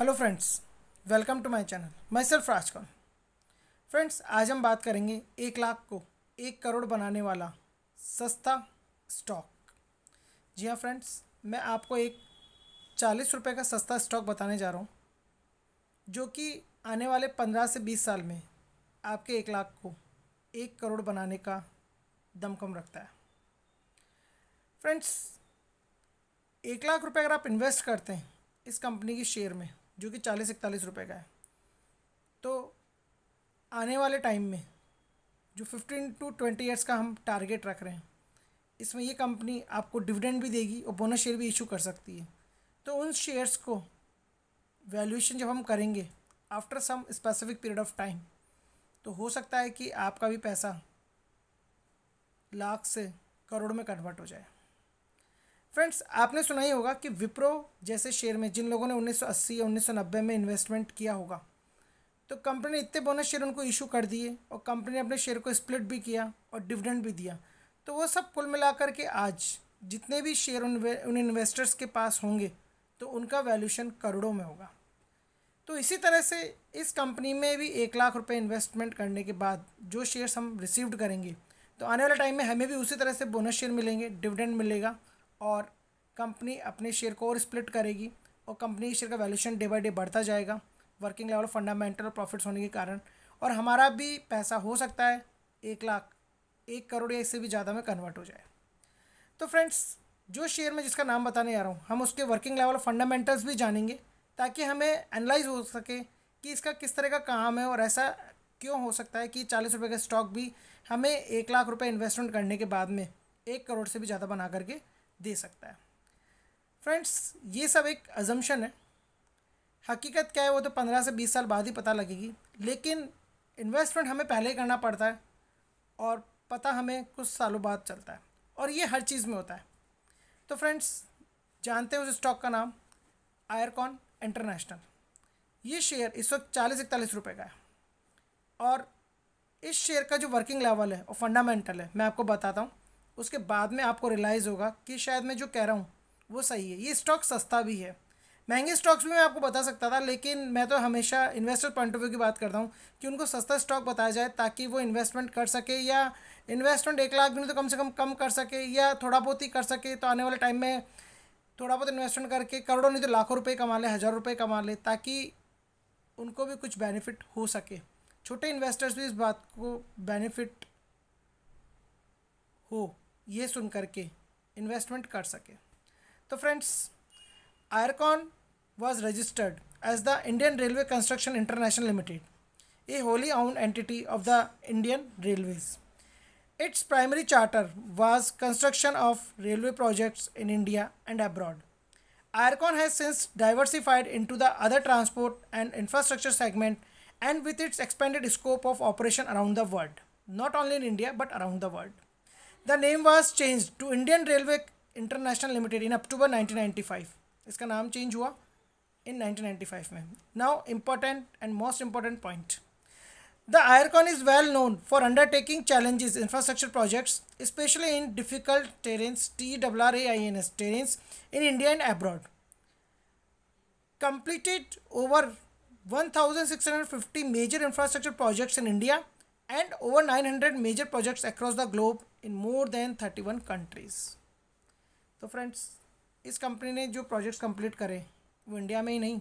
Hello friends welcome to my channel मैं सिर्फ राजकौन friends आज हम बात करेंगे एक लाख को एक करोड़ बनाने वाला सस्ता स्टॉक जी हाँ फ्रेंड्स मैं आपको एक चालीस रुपये का सस्ता स्टॉक बताने जा रहा हूँ जो कि आने वाले पंद्रह से बीस साल में आपके एक लाख को एक करोड़ बनाने का दमकम रखता है फ्रेंड्स एक लाख रुपये अगर आप इन्वेस्ट करते हैं इस कंपनी की शेयर में जो कि चालीस इकतालीस रुपये का है तो आने वाले टाइम में जो फिफ्टीन टू ट्वेंटी ईयर्स का हम टारगेट रख रहे हैं इसमें ये कंपनी आपको डिविडेंड भी देगी और बोनस शेयर भी इशू कर सकती है तो उन शेयर्स को वैल्यूएशन जब हम करेंगे after some specific period of time तो हो सकता है कि आपका भी पैसा लाख से करोड़ में कन्वर्ट हो जाए फ्रेंड्स आपने सुना ही होगा कि विप्रो जैसे शेयर में जिन लोगों ने 1980 या 1990 में इन्वेस्टमेंट किया होगा तो कंपनी ने इतने बोनस शेयर उनको इशू कर दिए और कंपनी ने अपने शेयर को स्प्लिट भी किया और डिविडेंड भी दिया तो वो सब कुल मिलाकर के आज जितने भी शेयर उन, उन इन्वेस्टर्स के पास होंगे तो उनका वैल्यूशन करोड़ों में होगा तो इसी तरह से इस कंपनी में भी एक लाख रुपये इन्वेस्टमेंट करने के बाद जो शेयर्स हम रिसीव्ड करेंगे तो आने वाले टाइम में हमें भी उसी तरह से बोनस शेयर मिलेंगे डिविडेंड मिलेगा और कंपनी अपने शेयर को और स्प्लिट करेगी और कंपनी शेयर का वैल्यूशन डे बाई डे बढ़ता जाएगा वर्किंग लेवल फंडामेंटल प्रॉफिट्स होने के कारण और हमारा भी पैसा हो सकता है एक लाख एक करोड़ या इससे भी ज़्यादा में कन्वर्ट हो जाए तो फ्रेंड्स जो शेयर में जिसका नाम बताने जा रहा हूँ हम उसके वर्किंग लेवल फंडामेंटल्स भी जानेंगे ताकि हमें एनालाइज हो सके कि इसका किस तरह का काम है और ऐसा क्यों हो सकता है कि चालीस रुपये का स्टॉक भी हमें एक लाख रुपये इन्वेस्टमेंट करने के बाद में एक करोड़ से भी ज़्यादा बना करके दे सकता है फ्रेंड्स ये सब एक अजम्पन है हकीकत क्या है वो तो पंद्रह से बीस साल बाद ही पता लगेगी लेकिन इन्वेस्टमेंट हमें पहले ही करना पड़ता है और पता हमें कुछ सालों बाद चलता है और ये हर चीज़ में होता है तो फ्रेंड्स जानते हैं उस स्टॉक का नाम आयरकॉन इंटरनेशनल ये शेयर इस वक्त चालीस इकतालीस रुपये का है और इस शेयर का जो वर्किंग लेवल है और फंडामेंटल है मैं आपको बताता हूँ उसके बाद में आपको रियलाइज़ होगा कि शायद मैं जो कह रहा हूँ वो सही है ये स्टॉक सस्ता भी है महंगे स्टॉक्स भी मैं आपको बता सकता था लेकिन मैं तो हमेशा इन्वेस्टर पॉइंट ऑफ व्यू की बात करता हूँ कि उनको सस्ता स्टॉक बताया जाए ताकि वो इन्वेस्टमेंट कर सके या इन्वेस्टमेंट एक लाख भी नहीं तो कम से कम कम कर सके या थोड़ा बहुत ही कर सके तो आने वाले टाइम में थोड़ा बहुत इन्वेस्टमेंट करके करोड़ों नहीं तो लाखों रुपये कमा ले हज़ार रुपये कमा ले ताकि उनको भी कुछ बेनिफिट हो सके छोटे इन्वेस्टर्स भी इस बात को बेनिफिट हो ये सुन करके इन्वेस्टमेंट कर सके तो friends Ircon was registered as the Indian railway construction international limited a wholly owned entity of the Indian railways its primary charter was construction of railway projects in India and abroad Ircon has since diversified into the other transport and infrastructure segment and with its expanded scope of operation around the world not only in India but around the world the name was changed to Indian Railway International Limited in October 1995. Its नाम change हुआ in 1995 Now important and most important point. The IRCON is well known for undertaking challenges infrastructure projects, especially in difficult terrains, TWRAINS terrains in India and abroad. Completed over 1,650 major infrastructure projects in India and over nine hundred major projects projects the globe in more more thirty one countries तो friends इस कंपनी ने जो projects complete करे वो India में ही नहीं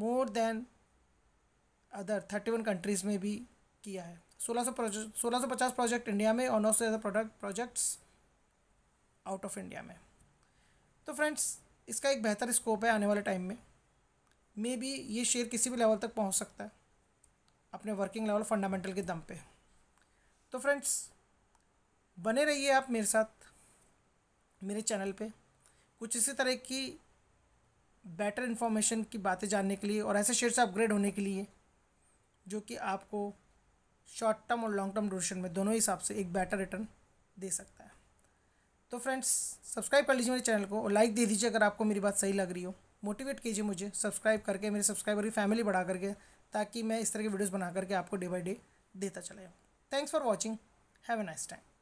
more than other thirty one countries में भी किया है सोलह सौ प्रोजेक्ट सोलह सौ पचास प्रोजेक्ट इंडिया में और नौ सौ ज़्यादा product projects out of India में तो फ्रेंड्स इसका एक बेहतर स्कोप है आने वाले टाइम में मे बी ये शेयर किसी भी लेवल तक पहुंच सकता है अपने वर्किंग लेवल फंडामेंटल के दम पे तो फ्रेंड्स बने रहिए आप मेरे साथ मेरे चैनल पे कुछ इसी तरह की बेटर इन्फॉर्मेशन की बातें जानने के लिए और ऐसे शेयर से अपग्रेड होने के लिए जो कि आपको शॉर्ट टर्म और लॉन्ग टर्म ड्यूरेशन में दोनों हिसाब से एक बेटर रिटर्न दे सकता है तो फ्रेंड्स सब्सक्राइब कर लीजिए मेरे चैनल को और लाइक दे दीजिए अगर आपको मेरी बात सही लग रही हो मोटिवेट कीजिए मुझे सब्सक्राइब करके मेरे सब्सक्राइबर की फैमिली बढ़ा करके ताकि मैं इस तरह की वीडियोज़ बना करके आपको डे बाई डे देता चला जाऊँ thanks for watching have a nice time